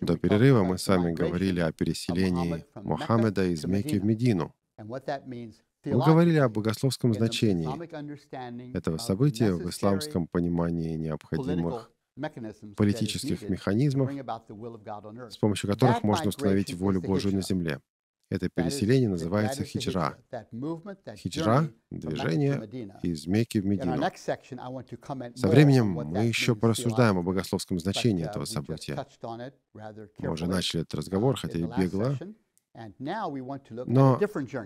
До перерыва мы с вами говорили о переселении Мухаммеда из Мекки в Медину. Мы говорили о богословском значении этого события в исламском понимании необходимых политических механизмов, с помощью которых можно установить волю Божию на земле. Это переселение называется хиджра. Хиджра — движение из Мекки в Медину. Со временем мы еще порассуждаем о богословском значении uh, этого события. Мы уже начали этот uh, разговор, хотя и бегло. Но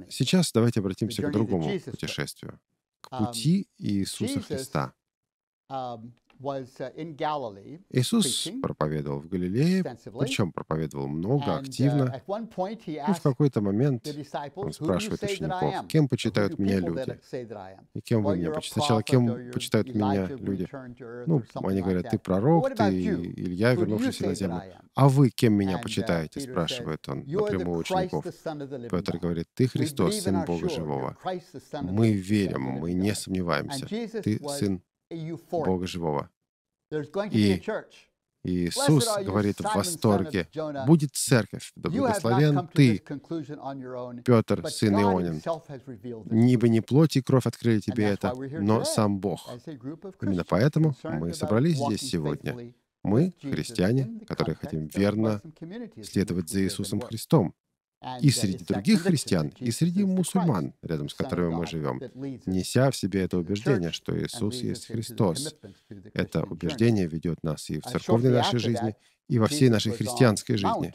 сейчас давайте обратимся к другому путешествию, к um, пути Иисуса Христа. Um, Uh, Иисус проповедовал в Галилее, причем проповедовал много, активно. Uh, и в какой-то момент он спрашивает учеников, кем почитают меня люди? И кем вы меня почитаете? Сначала, кем почитают меня люди? Ну, они говорят, ты пророк, ты Илья, вернувшийся на землю. А вы кем меня uh, почитаете? Спрашивает он напрямую учеников. Петр говорит, ты Христос, Сын Бога Живого. Мы верим, мы не сомневаемся. Ты Сын Бога живого. И Иисус говорит в восторге, «Будет церковь, да благословен ты, Петр, сын Ионин, Ни бы не плоть и кровь открыли тебе это, но сам Бог». Именно поэтому мы собрались здесь сегодня. Мы, христиане, которые хотим верно следовать за Иисусом Христом, и среди других христиан, и среди мусульман, рядом с которыми мы живем, неся в себе это убеждение, что Иисус есть Христос. Это убеждение ведет нас и в церковной нашей жизни, и во всей нашей христианской жизни.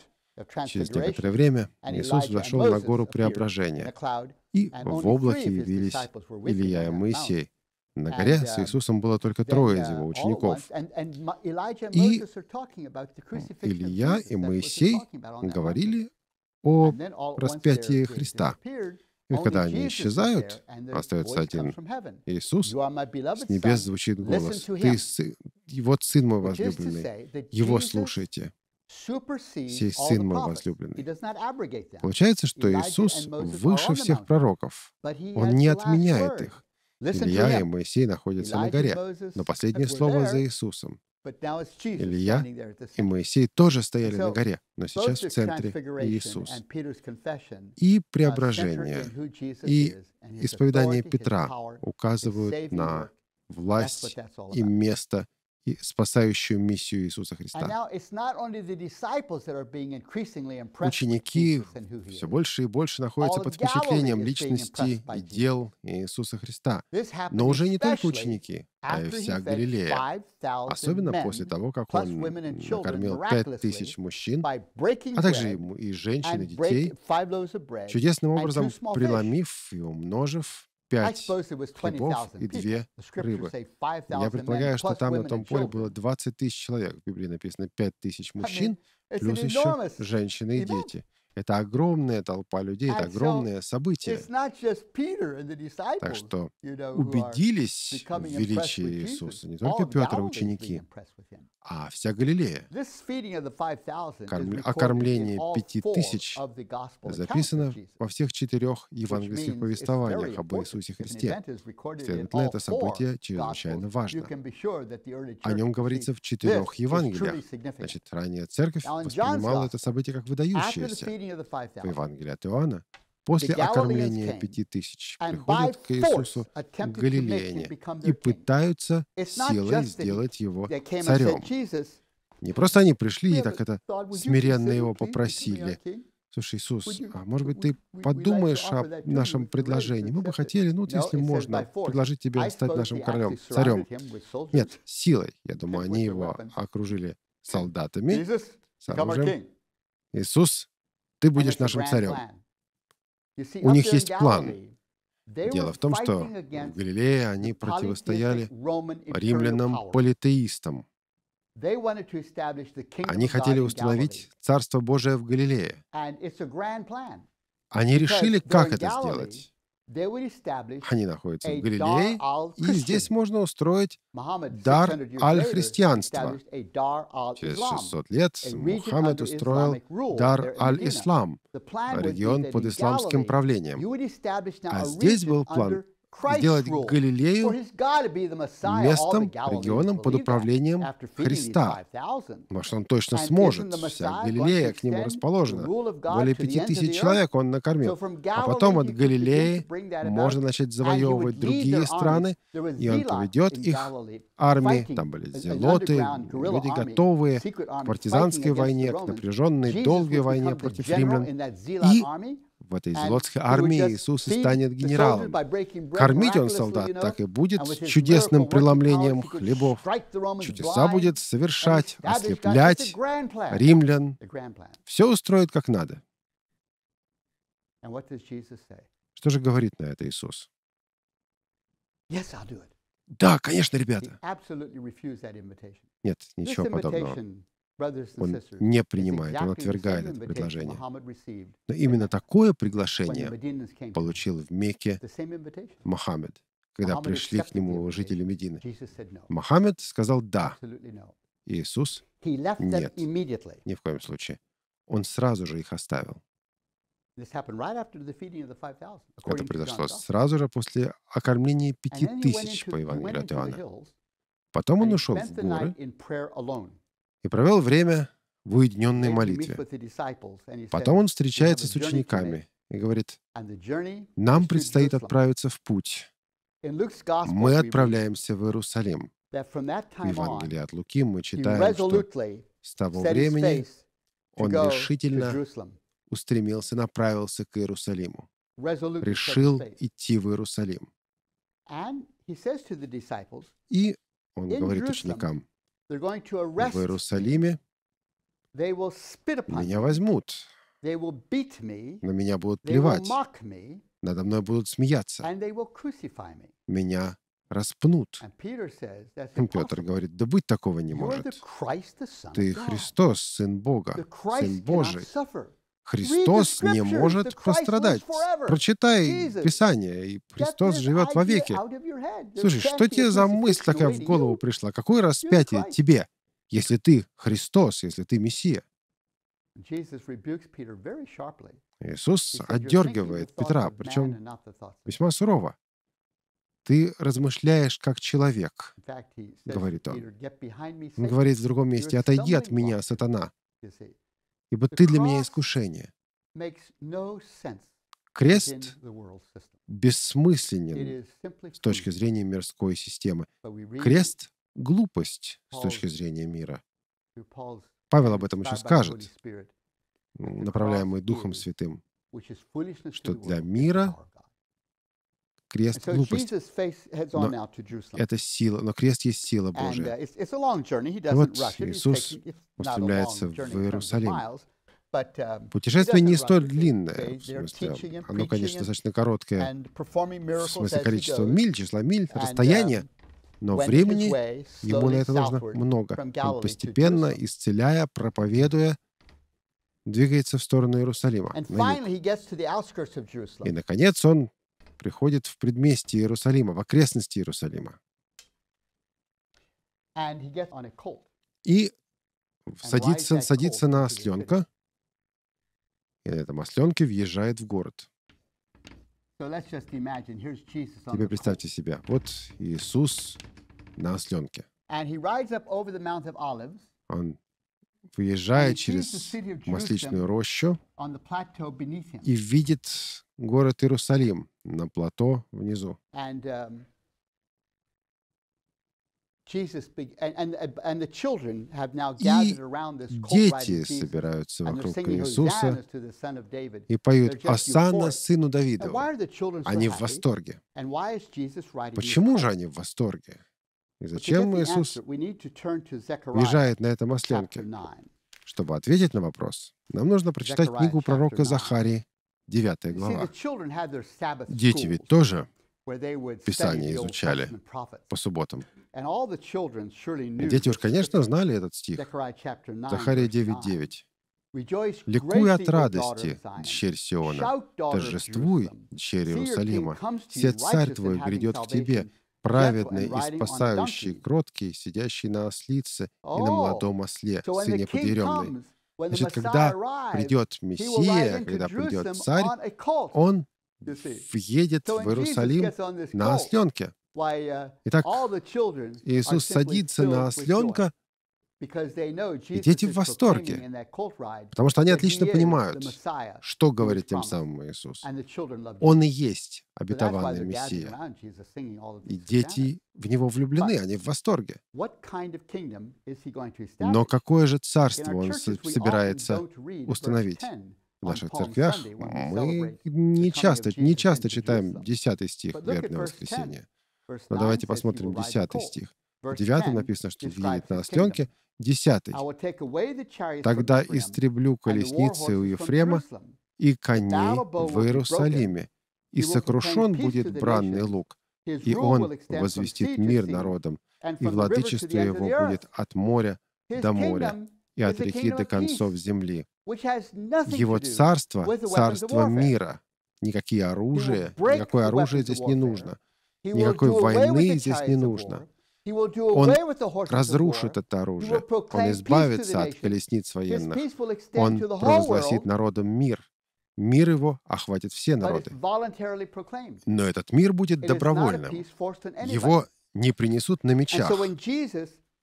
Через некоторое время Иисус взошел на гору преображения, и в облаке явились Илья и Моисей. На горе с uh, Иисусом было только трое из uh, его учеников. И Илья и Моисей говорили о распятии Христа. И когда они исчезают, остается один Иисус, с небес звучит голос, «Ты сын, вот сын мой возлюбленный, его слушайте». «Сей сын мой возлюбленный». Получается, что Иисус выше всех пророков. Он не отменяет их. Илья и Моисей находятся на горе, но последнее слово за Иисусом. Илья и Моисей тоже стояли на горе, но сейчас в центре Иисус. И uh, преображение, и исповедание Петра указывают на власть и место и спасающую миссию Иисуса Христа. Ученики все больше и больше находятся под впечатлением личности и дел Иисуса Христа. Но уже не только ученики, а и вся Галилея. Особенно после того, как он накормил пять тысяч мужчин, а также и женщин и детей, чудесным образом преломив и умножив пять хлебов и две рыбы. Я предполагаю, что там на том поле было 20 тысяч человек. В Библии написано 5 тысяч мужчин, плюс еще женщины и дети. Это огромная толпа людей, это огромное событие. Так что убедились в величии Иисуса не только Петр и а ученики, а вся Галилея. Окормление пяти тысяч записано во всех четырех евангельских повествованиях об Иисусе Христе. Следовательно, это событие чрезвычайно важно. О нем говорится в четырех Евангелиях. Значит, ранее церковь воспринимала это событие как выдающееся в Евангелии от Иоанна, после окормления пяти тысяч приходят к Иисусу галилеяне и пытаются силой сделать его царем. Не просто они пришли и так это смиренно его попросили. Слушай, Иисус, а может быть, ты подумаешь о нашем предложении? Мы бы хотели, ну, если можно, предложить тебе стать нашим королем, царем. Нет, силой. Я думаю, они его окружили солдатами, с оружием. Иисус, ты будешь нашим царем. У них есть план. Дело в том, что в Галилее они противостояли римлянам политеистам. Они хотели установить Царство Божие в Галилее. Они решили, как это сделать. Они находятся в Галилее, и здесь можно устроить дар аль-христианства. Через 600 лет Мухаммед устроил дар аль-ислам, а регион под исламским правлением. А здесь был план сделать Галилею местом, регионом под управлением Христа, потому что он точно сможет. Вся Галилея к нему расположена. Более пяти тысяч человек он накормил. А потом от Галилеи можно начать завоевывать другие страны, и он поведет их армии. Там были зелоты, люди готовые к партизанской войне, к напряженной, долгой войне против римлян. И в этой зелотской армии Иисус и станет генералом. Кормить он солдат так и будет с чудесным преломлением хлебов. Чудеса будет совершать, ослеплять римлян. Все устроит как надо. Что же говорит на это Иисус? Да, конечно, ребята. Нет, ничего подобного. Он не принимает, он отвергает это предложение. Но именно такое приглашение получил в Мекке Мухаммед, когда пришли к нему жители Медины. Мухаммед сказал «да». Иисус «нет». Ни в коем случае. Он сразу же их оставил. Это произошло сразу же после окормления пяти тысяч по Евангелию от Иоанна. Потом он ушел в горы и провел время в уединенной молитве. Потом он встречается с учениками и говорит, «Нам предстоит отправиться в путь. Мы отправляемся в Иерусалим». В Евангелии от Луки мы читаем, что с того времени он решительно устремился, направился к Иерусалиму. Решил идти в Иерусалим. И он говорит ученикам, в Иерусалиме, меня возьмут, на меня будут плевать, надо мной будут смеяться, меня распнут. Петр говорит, да быть такого не может. Ты Христос, Сын Бога, Сын Божий. Христос не может пострадать. Прочитай Писание, и Христос живет вовеки. Слушай, что тебе за мысль такая в голову пришла? Какое распятие тебе, если ты Христос, если ты Мессия? Иисус отдергивает Петра, причем весьма сурово. «Ты размышляешь как человек», — говорит он. Он говорит в другом месте, «Отойди от меня, сатана» ибо ты для меня искушение. Крест бессмысленен с точки зрения мирской системы. Крест — глупость с точки зрения мира. Павел об этом еще скажет, направляемый Духом Святым, что для мира крест — глупость. Но это сила, но крест есть сила Божия. Uh, вот Иисус устремляется в Иерусалим. Um, Путешествие не столь длинное, в смысле, оно, конечно, достаточно короткое, в смысле количества миль, числа миль, расстояние, um, но времени ему на это нужно много. Он постепенно, исцеляя, проповедуя, двигается в сторону Иерусалима. И, наконец, он приходит в предместье Иерусалима, в окрестности Иерусалима. И садится, садится на осленка, и на этом осленке въезжает в город. Теперь представьте себе, вот Иисус на осленке. Он выезжая через масличную рощу и видит город Иерусалим на плато внизу. Um, и дети собираются вокруг Иисуса и поют «Осанна сыну Давиду». Они в восторге. Почему же они в восторге? И зачем Иисус въезжает на этом масленке? Чтобы ответить на вопрос, нам нужно прочитать книгу пророка Захарии, 9 глава. Дети ведь тоже Писание изучали по субботам. И а дети уж, конечно, знали этот стих. Захария 9.9. «Ликуй от радости, дщерь Сиона, торжествуй, дщерь Иерусалима, все царь твой грядет к тебе, праведный и спасающий, кроткий, сидящий на ослице и на oh, молодом осле, сыне подъеремной». Значит, когда придет Мессия, когда придет царь, он въедет в Иерусалим на осленке. Uh, Итак, Иисус садится на осленка — и дети в восторге, потому что они отлично понимают, что говорит тем самым Иисус. Он и есть обетованный Мессия. И дети в него влюблены, они в восторге. Но какое же царство он собирается установить? В наших церквях мы не часто, не часто читаем 10 стих вербного воскресения. Но давайте посмотрим 10 стих. В 9 написано, что он видит на остленке, 10. «Тогда истреблю колесницы у Ефрема и коней в Иерусалиме, и сокрушен будет бранный лук, и он возвестит мир народам, и владычество его будет от моря до моря, и от реки до концов земли. Его царство — царство мира. Никакие оружия, никакое оружие здесь не нужно. Никакой войны здесь не нужно. Он разрушит это оружие. Он избавится от колесниц военных. Он провозгласит народам мир. Мир его охватит все народы. Но этот мир будет добровольным. Его не принесут на мечах,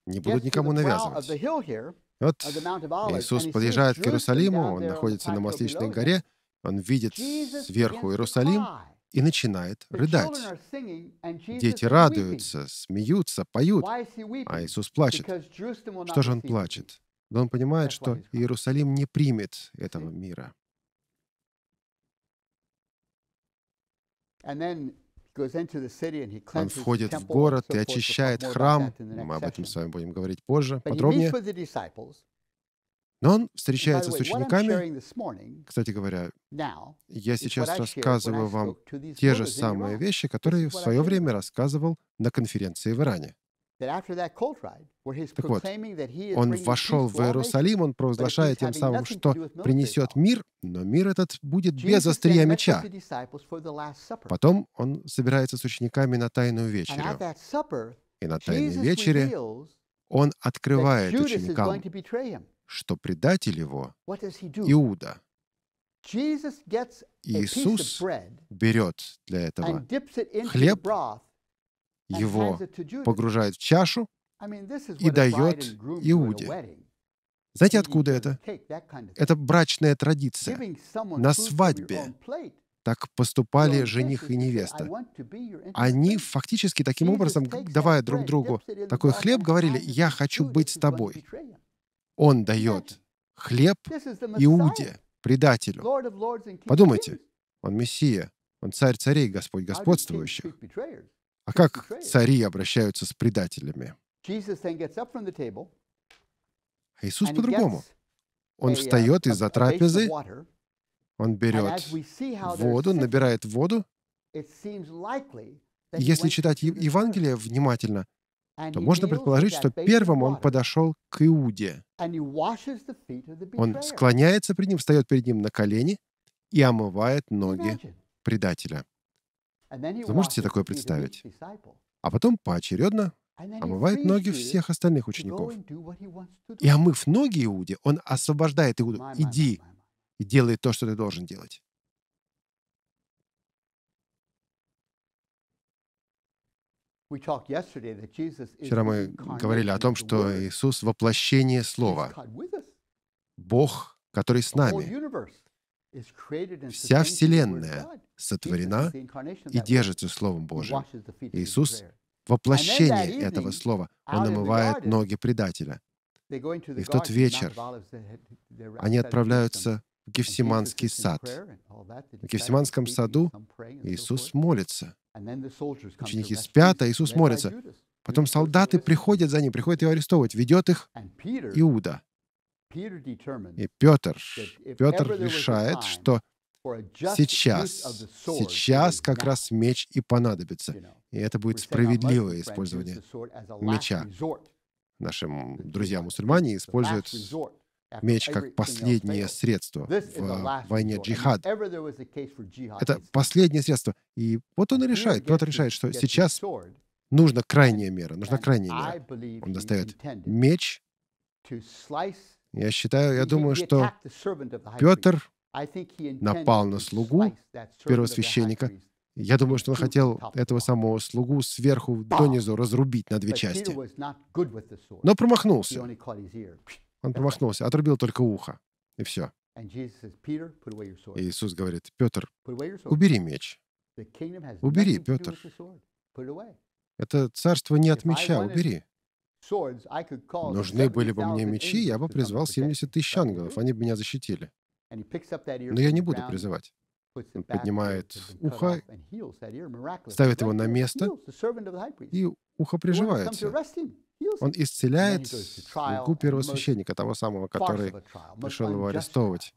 не будут никому навязывать. Вот Иисус подъезжает к Иерусалиму, он находится на Масличной горе, он видит сверху Иерусалим, и начинает рыдать. Дети радуются, смеются, поют, а Иисус плачет. Что же он плачет? Да он понимает, что Иерусалим не примет этого мира. Он входит в город и очищает храм. Мы об этом с вами будем говорить позже, подробнее. Но он встречается с учениками. Кстати говоря, я сейчас рассказываю вам те же самые вещи, которые в свое время рассказывал на конференции в Иране. Так вот, он вошел в Иерусалим, он провозглашает тем самым, что принесет мир, но мир этот будет без острия меча. Потом он собирается с учениками на тайную вечерю. И на тайной вечере он открывает ученикам, что предатель его — Иуда. Иисус берет для этого хлеб, его погружает в чашу и дает Иуде. Знаете, откуда это? Это брачная традиция. На свадьбе так поступали жених и невеста. Они фактически таким образом, давая друг другу такой хлеб, говорили, «Я хочу быть с тобой». Он дает хлеб Иуде, предателю. Подумайте, он Мессия, он царь царей, Господь господствующих. А как цари обращаются с предателями? А Иисус по-другому. Он uh, встает из-за трапезы, он берет воду, набирает воду. Если читать Евангелие внимательно, то можно предположить, что первым он подошел к Иуде. Он склоняется перед ним, встает перед ним на колени и омывает ноги предателя. Вы можете себе такое представить? А потом поочередно омывает ноги всех остальных учеников. И омыв ноги Иуде, он освобождает Иуду. Иди и делай то, что ты должен делать. Вчера мы говорили о том, что Иисус — воплощение Слова. Бог, который с нами. Вся Вселенная сотворена и держится Словом Божьим. Иисус — воплощение этого Слова. Он омывает ноги предателя. И в тот вечер они отправляются Гефсиманский сад. В Гефсиманском саду Иисус молится. Ученики спят, а Иисус молится. Потом солдаты приходят за ним, приходят его арестовывать, ведет их Иуда. И Петр, Петр решает, что сейчас, сейчас как раз меч и понадобится. И это будет справедливое использование меча. Наши друзья-мусульмане используют меч как последнее средство в войне джихад. Это последнее средство. И вот он и решает, Петр решает, что сейчас нужна крайняя мера, нужна крайняя мера. Он достает меч. Я считаю, я думаю, что Петр напал на слугу первосвященника. Я думаю, что он хотел этого самого слугу сверху донизу разрубить на две части. Но промахнулся. Он промахнулся, отрубил только ухо, и все. Иисус говорит, Петр, убери меч. Убери, Петр. Это царство не от меча, убери. Нужны были бы мне мечи, я бы призвал 70 тысяч ангелов, они бы меня защитили. Но я не буду призывать. Он поднимает ухо, ставит его на место, и ухо приживается. Он исцеляет ну, руку первосвященника, того самого, который пришел его арестовать.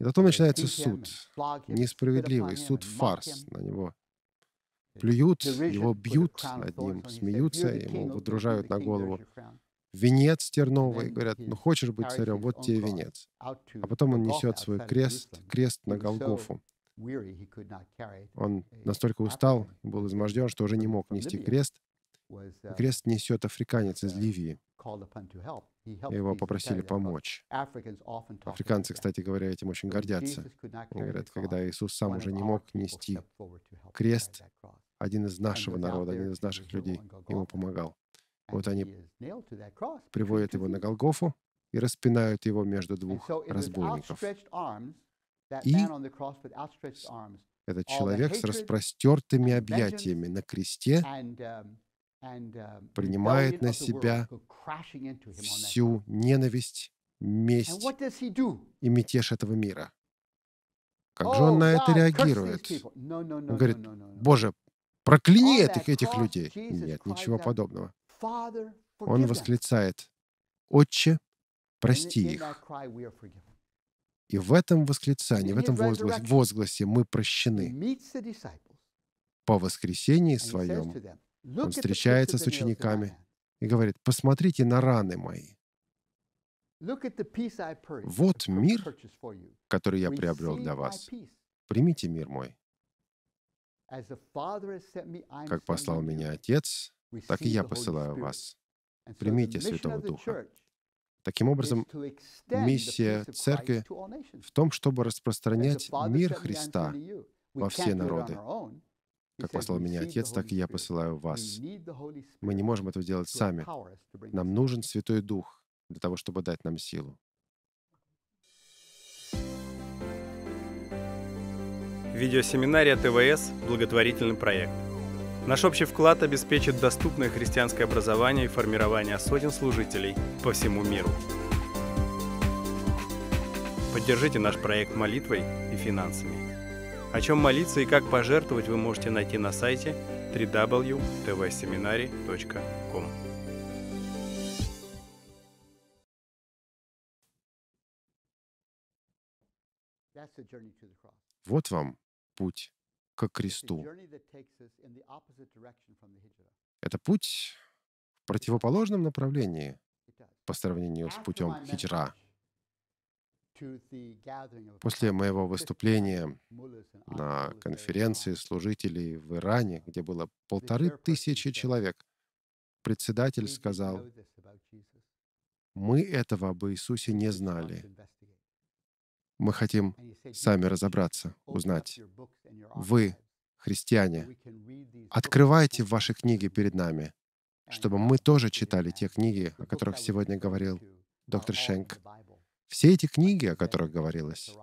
И потом начинается суд, несправедливый суд фарс на него. Плюют, его бьют над ним, смеются, ему выдружают на голову венец терновый, говорят, ну хочешь быть царем, вот тебе венец. А потом он несет свой крест, крест на Голгофу. Он настолько устал, был изможден, что уже не мог нести крест. Uh, крест несет африканец из uh, Ливии. Его попросили uh, помочь. Африканцы, кстати говоря, этим очень гордятся. Они говорят, когда Иисус сам уже не мог нести крест, один из нашего народа, один из наших людей ему помогал. Вот они приводят его на Голгофу и распинают его между двух разбойников. И этот человек с распростертыми объятиями на кресте um, Um, принимает на себя всю ненависть, месть и мятеж этого мира. Как же он oh, на это реагирует? Он говорит, «Боже, прокляни этих, этих людей!» Нет, ничего подобного. Он восклицает, «Отче, прости их». И в этом восклицании, в этом возгласе, возгласе мы прощены. По воскресении своем он встречается с учениками и говорит, посмотрите на раны мои. Вот мир, который я приобрел для вас. Примите мир мой. Как послал меня Отец, так и я посылаю вас. Примите Святого Духа. Таким образом, миссия Церкви в том, чтобы распространять мир Христа во все народы, как послал меня Отец, так и я посылаю вас. Мы не можем этого делать сами. Нам нужен Святой Дух для того, чтобы дать нам силу. Видеосеминария ТВС – благотворительный проект. Наш общий вклад обеспечит доступное христианское образование и формирование сотен служителей по всему миру. Поддержите наш проект молитвой и финансами. О чем молиться и как пожертвовать вы можете найти на сайте www.tvseminary.com. Вот вам путь к кресту. Это путь в противоположном направлении по сравнению с путем хиджра. После моего выступления на конференции служителей в Иране, где было полторы тысячи человек, председатель сказал, «Мы этого об Иисусе не знали. Мы хотим сами разобраться, узнать. Вы, христиане, открывайте ваши книги перед нами, чтобы мы тоже читали те книги, о которых сегодня говорил доктор uh, Шенк, все эти книги, о которых говорилось,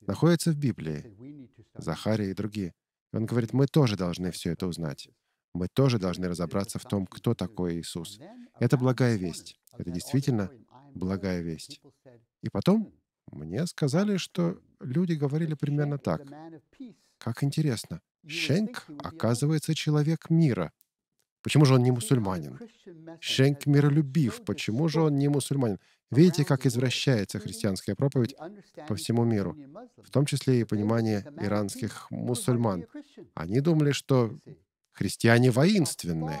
находятся в Библии, Захария и другие. Он говорит, мы тоже должны все это узнать. Мы тоже должны разобраться в том, кто такой Иисус. Это благая весть. Это действительно благая весть. И потом мне сказали, что люди говорили примерно так. Как интересно. Шенк, оказывается, человек мира. Почему же он не мусульманин? Шенк миролюбив. Почему же он не мусульманин? Видите, как извращается христианская проповедь по всему миру, в том числе и понимание иранских мусульман. Они думали, что христиане воинственны.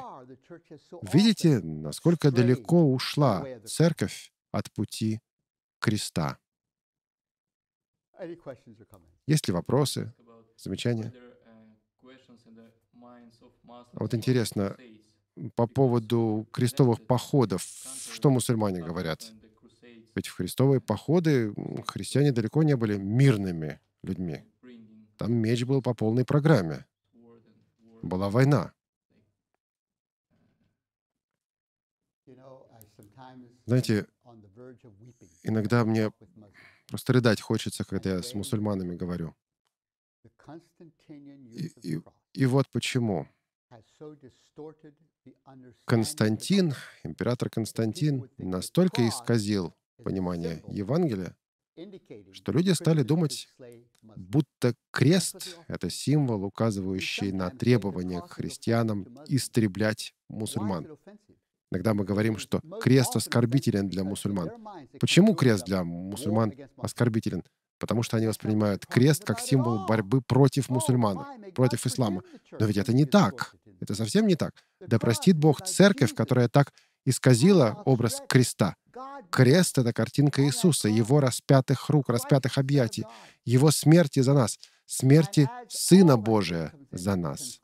Видите, насколько далеко ушла церковь от пути креста. Есть ли вопросы, замечания? А вот интересно, по поводу крестовых походов, что мусульмане говорят? Ведь в христовые походы христиане далеко не были мирными людьми. Там меч был по полной программе. Была война. Знаете, иногда мне просто рыдать хочется, когда я с мусульманами говорю. И, и, и вот почему. Константин, император Константин, настолько исказил понимание Евангелия, что люди стали думать, будто крест — это символ, указывающий на требование к христианам истреблять мусульман. Иногда мы говорим, что крест оскорбителен для мусульман. Почему крест для мусульман оскорбителен? Потому что они воспринимают крест как символ борьбы против oh, мусульман, против ислама. Но ведь это не так. Это совсем не так. Да простит Бог церковь, которая так исказила образ креста. Крест — это картинка Иисуса, Его распятых рук, распятых объятий, Его смерти за нас, смерти Сына Божия за нас.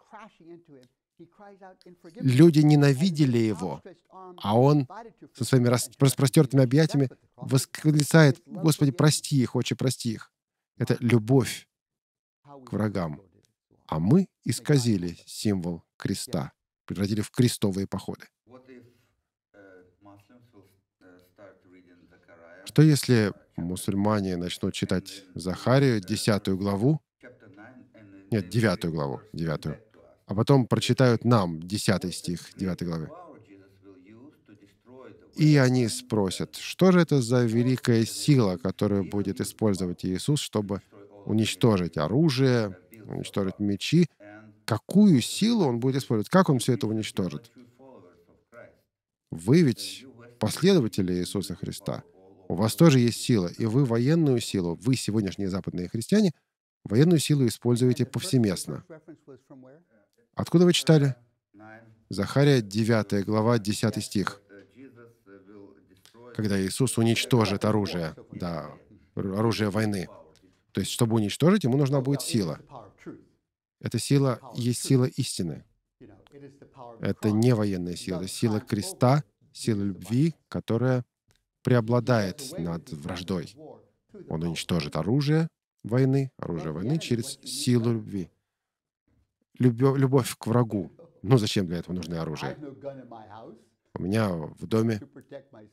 Люди ненавидели Его, а Он со своими распростертыми объятиями восклицает, «Господи, прости их, Отче, прости их». Это любовь к врагам. А мы исказили символ креста, превратили в крестовые походы. Что если мусульмане начнут читать Захарию, десятую главу, нет, девятую главу, девятую, а потом прочитают нам десятый стих девятой главы. И они спросят, что же это за великая сила, которую будет использовать Иисус, чтобы уничтожить оружие, уничтожить мечи, какую силу он будет использовать, как он все это уничтожит. Вы ведь последователи Иисуса Христа — у вас тоже есть сила, и вы военную силу, вы сегодняшние западные христиане, военную силу используете повсеместно. Откуда вы читали? Захария 9 глава 10 стих. Когда Иисус уничтожит оружие, да, оружие войны. То есть, чтобы уничтожить, ему нужна будет сила. Эта сила есть сила истины. Это не военная сила, это сила креста, сила любви, которая преобладает над враждой. Он уничтожит оружие войны, оружие войны через силу любви. Любовь, любовь к врагу. Ну зачем для этого нужны оружие? У меня в доме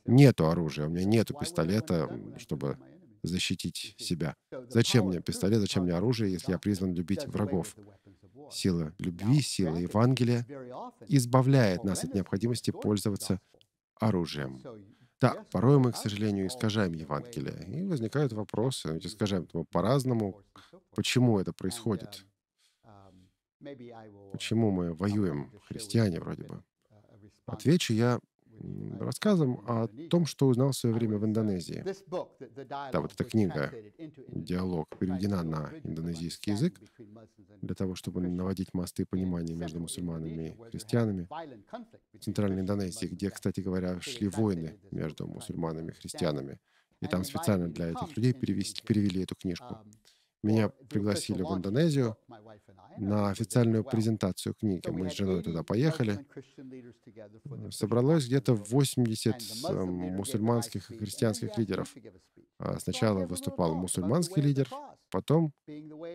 нету оружия, у меня нету пистолета, чтобы защитить себя. Зачем мне пистолет, зачем мне оружие, если я призван любить врагов? Сила любви, сила Евангелия избавляет нас от необходимости пользоваться оружием. Да, порой мы, к сожалению, искажаем Евангелие. И возникают вопросы, Мы искажаем его по-разному. Почему это происходит? Почему мы воюем, христиане вроде бы? Отвечу я рассказом о том, что узнал в свое время в Индонезии. Да, вот эта книга «Диалог» переведена на индонезийский язык для того, чтобы наводить мосты понимания между мусульманами и христианами в Центральной Индонезии, где, кстати говоря, шли войны между мусульманами и христианами. И там специально для этих людей перевести, перевели эту книжку. Меня ну, пригласили в Индонезию на официальную презентацию книги. Мы с женой туда поехали. Собралось где-то 80 мусульманских и христианских лидеров. А, сначала выступал мусульманский лидер, потом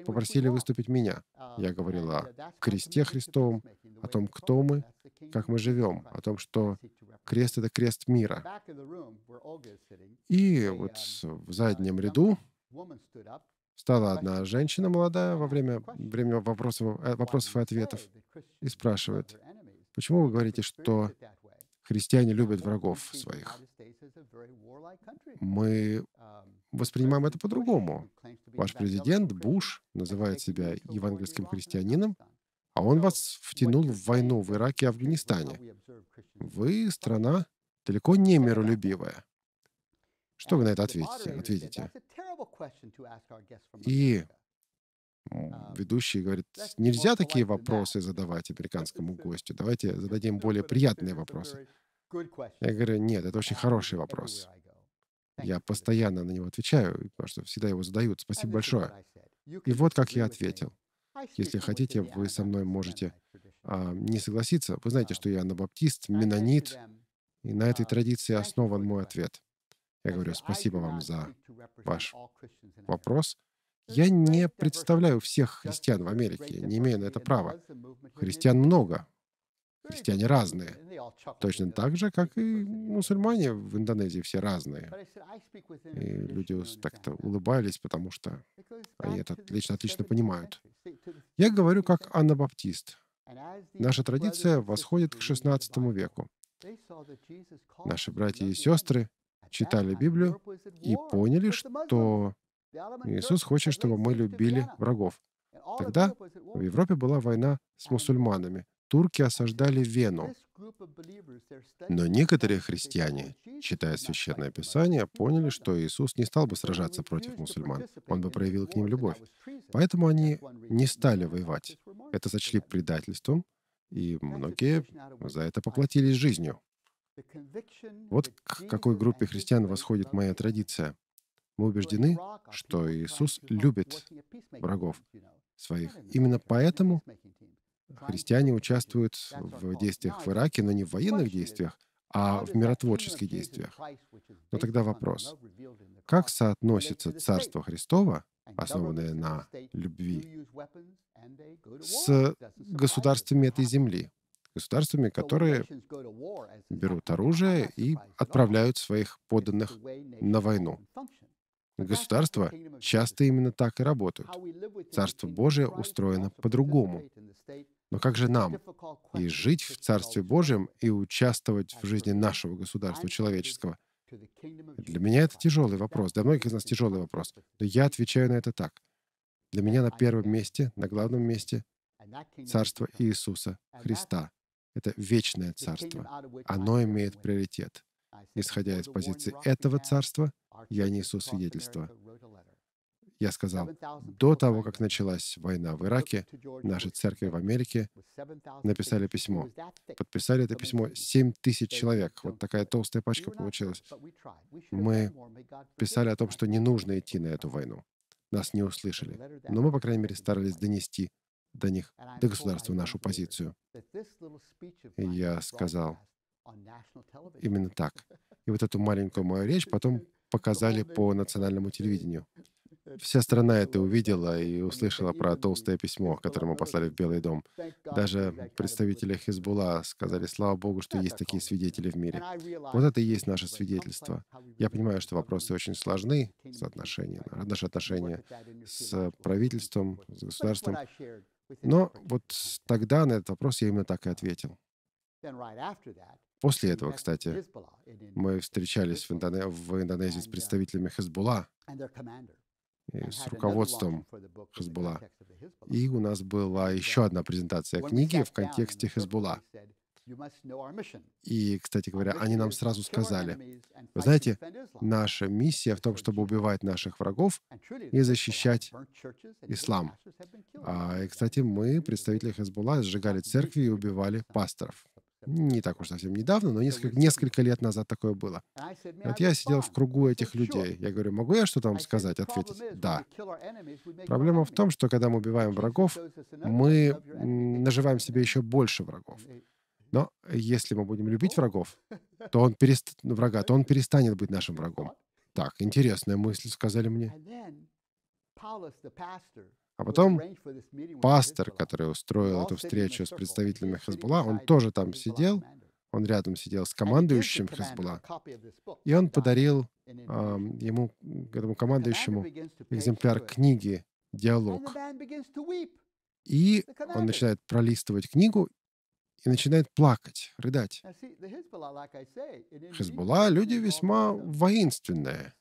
попросили выступить меня. Uh, Я говорил uh, о кресте Христовом, о том, кто мы, как мы живем, о том, что крест — это крест мира. И вот um, в uh, заднем ряду Встала одна женщина молодая во время, время вопросов, э, вопросов и ответов и спрашивает, почему вы говорите, что христиане любят врагов своих? Мы воспринимаем это по-другому. Ваш президент Буш называет себя евангельским христианином, а он вас втянул в войну в Ираке и Афганистане. Вы страна далеко не миролюбивая. Что вы на это ответите? ответите? И ну, um, ведущий говорит, нельзя такие вопросы задавать американскому гостю, давайте зададим более приятные вопросы. Я говорю, нет, это очень хороший вопрос. Я постоянно на него отвечаю, потому что всегда его задают. Спасибо большое. И вот как я ответил. Если хотите, вы со мной можете а, не согласиться. Вы знаете, um, что я анабаптист, менонит, и на этой um, традиции основан мой ответ. Я говорю, спасибо вам за ваш вопрос. Я не представляю всех христиан в Америке, не имея на это права. Христиан много, христиане разные. Точно так же, как и мусульмане в Индонезии все разные. И люди так-то улыбались, потому что они это отлично, отлично понимают. Я говорю как анабаптист. Наша традиция восходит к XVI веку. Наши братья и сестры читали Библию и поняли, что Иисус хочет, чтобы мы любили врагов. Тогда в Европе была война с мусульманами. Турки осаждали Вену. Но некоторые христиане, читая Священное Писание, поняли, что Иисус не стал бы сражаться против мусульман, он бы проявил к ним любовь. Поэтому они не стали воевать. Это сочли предательством, и многие за это поплатились жизнью. Вот к какой группе христиан восходит моя традиция. Мы убеждены, что Иисус любит врагов своих. Именно поэтому христиане участвуют в действиях в Ираке, но не в военных действиях, а в миротворческих действиях. Но тогда вопрос, как соотносится Царство Христово, основанное на любви, с государствами этой земли? государствами, которые берут оружие и отправляют своих подданных на войну. Государства часто именно так и работают. Царство Божие устроено по-другому. Но как же нам и жить в Царстве Божьем и участвовать в жизни нашего государства человеческого? Для меня это тяжелый вопрос, для многих из нас тяжелый вопрос. Но я отвечаю на это так. Для меня на первом месте, на главном месте Царство Иисуса Христа это вечное царство. Оно имеет приоритет. Исходя из позиции этого царства, я несу свидетельство. Я сказал, до того, как началась война в Ираке, наши церкви в Америке написали письмо. Подписали это письмо 7 тысяч человек. Вот такая толстая пачка получилась. Мы писали о том, что не нужно идти на эту войну. Нас не услышали. Но мы, по крайней мере, старались донести до них, до государства, нашу позицию. И я сказал именно так. И вот эту маленькую мою речь потом показали по национальному телевидению. Вся страна это увидела и услышала про толстое письмо, которое мы послали в Белый дом. Даже представители Хизбула сказали, слава богу, что есть такие свидетели в мире. Вот это и есть наше свидетельство. Я понимаю, что вопросы очень сложны, соотношения, наши отношения с правительством, с государством, но вот тогда на этот вопрос я именно так и ответил. После этого, кстати, мы встречались в, Индоне... в Индонезии с uh, представителями Хезбулла и с руководством Хезбулла. И у нас была uh, еще одна презентация книги в контексте Хезбулла. И, кстати говоря, они нам сразу сказали, вы знаете, наша миссия в том, чтобы убивать наших врагов и защищать ислам. А, и, кстати, мы, представители Хезбулла, сжигали церкви и убивали пасторов. Не так уж совсем недавно, но несколько, несколько лет назад такое было. вот я сидел в кругу этих людей. Я говорю, могу я что-то вам сказать, ответить? Да. Проблема в том, что когда мы убиваем врагов, мы наживаем себе еще больше врагов. Но если мы будем любить ну. врагов, то он перест... Ну, врага, то он перестанет быть нашим врагом. Так, интересная мысль, сказали мне. А потом пастор, который устроил эту встречу с представителями Хазбула, он тоже там сидел, он рядом сидел с командующим Хазбула, и он подарил э, ему, этому командующему, экземпляр книги «Диалог». И он начинает пролистывать книгу, и начинает плакать, рыдать. Хизбалла — люди весьма воинственные.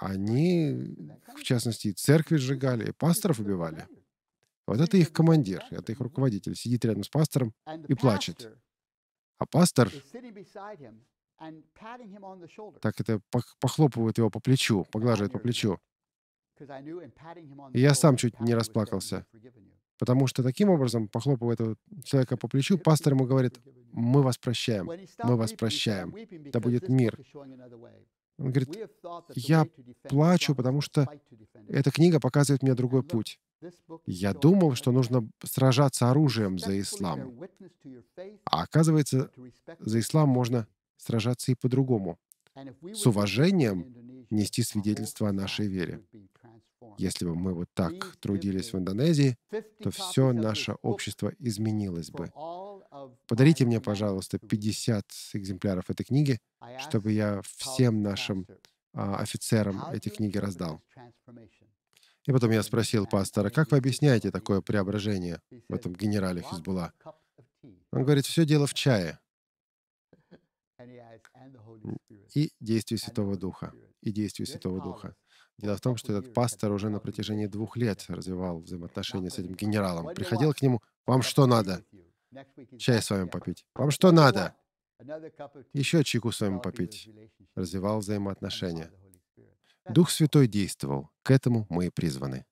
Они, в частности, церкви сжигали, и пасторов убивали. Вот это их командир, это их руководитель, сидит рядом с пастором и плачет. А пастор так это похлопывает его по плечу, поглаживает по плечу. И я сам чуть не расплакался, Потому что таким образом, похлопав этого человека по плечу, пастор ему говорит, мы вас прощаем, мы вас прощаем, да будет мир. Он говорит, я плачу, потому что эта книга показывает мне другой путь. Я думал, что нужно сражаться оружием за ислам. А оказывается, за ислам можно сражаться и по-другому. С уважением нести свидетельство о нашей вере. Если бы мы вот так трудились в Индонезии, то все наше общество изменилось бы. Подарите мне, пожалуйста, 50 экземпляров этой книги, чтобы я всем нашим а, офицерам эти книги раздал. И потом я спросил пастора, как вы объясняете такое преображение в этом генерале Хизбула. Он говорит, все дело в чае и действии Святого Духа, и действии Святого Духа. Дело в том, что этот пастор уже на протяжении двух лет развивал взаимоотношения с этим генералом. Приходил к нему, вам что надо? Чай с вами попить. Вам что надо? Еще чайку с вами попить. Развивал взаимоотношения. Дух Святой действовал. К этому мы и призваны.